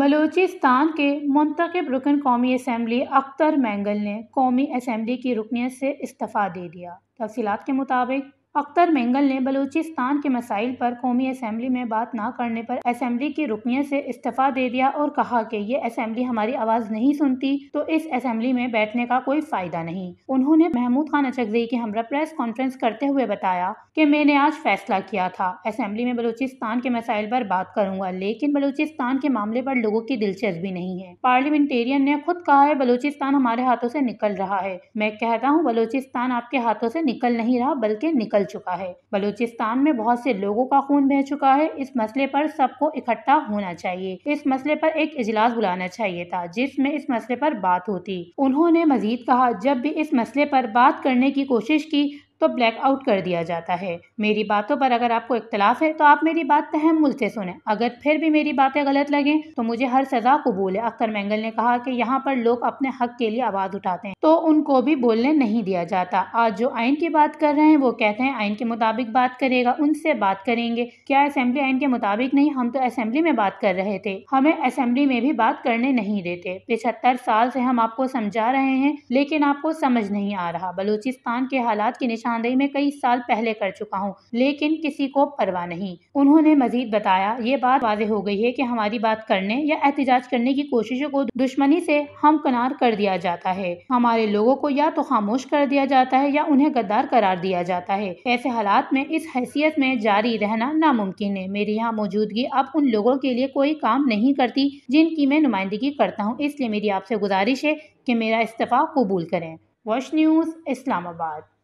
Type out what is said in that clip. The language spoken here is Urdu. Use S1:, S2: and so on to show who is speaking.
S1: بلوچستان کے منتخب رکن قومی اسمبلی اختر مینگل نے قومی اسمبلی کی رکنیت سے استعفیٰ دے دیا تفصیلات کے مطابق اختر مینگل نے بلوچستان کے مسائل پر قومی اسمبلی میں بات نہ کرنے پر اسمبلی کی رکنیت سے استعفیٰ دے دیا اور کہا کہ یہ اسمبلی ہماری آواز نہیں سنتی تو اس اسمبلی میں بیٹھنے کا کوئی فائدہ نہیں انہوں نے محمود خان اچکزئی ہمراہ پریس کانفرنس کرتے ہوئے بتایا کہ میں نے آج فیصلہ کیا تھا اسمبلی میں بلوچستان کے مسائل پر بات کروں گا لیکن بلوچستان کے معاملے پر لوگوں کی دلچسپی نہیں ہے پارلیمنٹیرین نے خود کہا ہے بلوچستان ہمارے ہاتھوں سے نکل رہا ہے میں کہتا ہوں بلوچستان آپ کے ہاتھوں سے نکل نہیں رہا بلکہ نکل چکا ہے بلوچستان میں بہت سے لوگوں کا خون بہہ چکا ہے اس مسئلے پر سب کو اکٹھا ہونا چاہیے اس مسئلے پر ایک اجلاس بلانا چاہیے تھا جس میں اس مسئلے پر بات ہوتی انہوں نے مزید کہا جب بھی اس مسئلے پر بات کرنے کی کوشش کی تو بلیک آؤٹ کر دیا جاتا ہے میری باتوں پر اگر آپ کو اختلاف ہے تو آپ میری بات تحمل سے سنیں اگر پھر بھی میری باتیں غلط لگیں تو مجھے ہر سزا قبول ہے اختر مینگل نے کہا کہ یہاں پر لوگ اپنے حق کے لیے آواز اٹھاتے ہیں تو ان کو بھی بولنے نہیں دیا جاتا آج جو آئین کی بات کر رہے ہیں وہ کہتے ہیں آئین کے مطابق بات کرے گا ان سے بات کریں گے کیا اسمبلی آئین کے مطابق نہیں ہم تو اسمبلی میں بات کر رہے تھے ہمیں اسمبلی میں بھی بات کرنے نہیں دیتے پچہتر سال سے ہم آپ کو سمجھا رہے ہیں لیکن آپ کو سمجھ نہیں آ رہا بلوچستان کے حالات نشان نشاندہی میں کئی سال پہلے کر چکا ہوں لیکن کسی کو پرواہ نہیں انہوں نے مزید بتایا یہ بات واضح ہو گئی ہے کہ ہماری بات کرنے یا احتجاج کرنے کی کوششوں کو دشمنی سے ہم کنار کر دیا جاتا ہے ہمارے لوگوں کو یا تو خاموش کر دیا جاتا ہے یا انہیں غدار قرار دیا جاتا ہے ایسے حالات میں اس حیثیت میں جاری رہنا ناممکن ہے میری یہاں موجودگی اب ان لوگوں کے لیے کوئی کام نہیں کرتی جن کی میں نمائندگی کرتا ہوں اس لیے میری آپ سے گزارش ہے کہ میرا استعفی قبول کریں واش نیوز اسلام آباد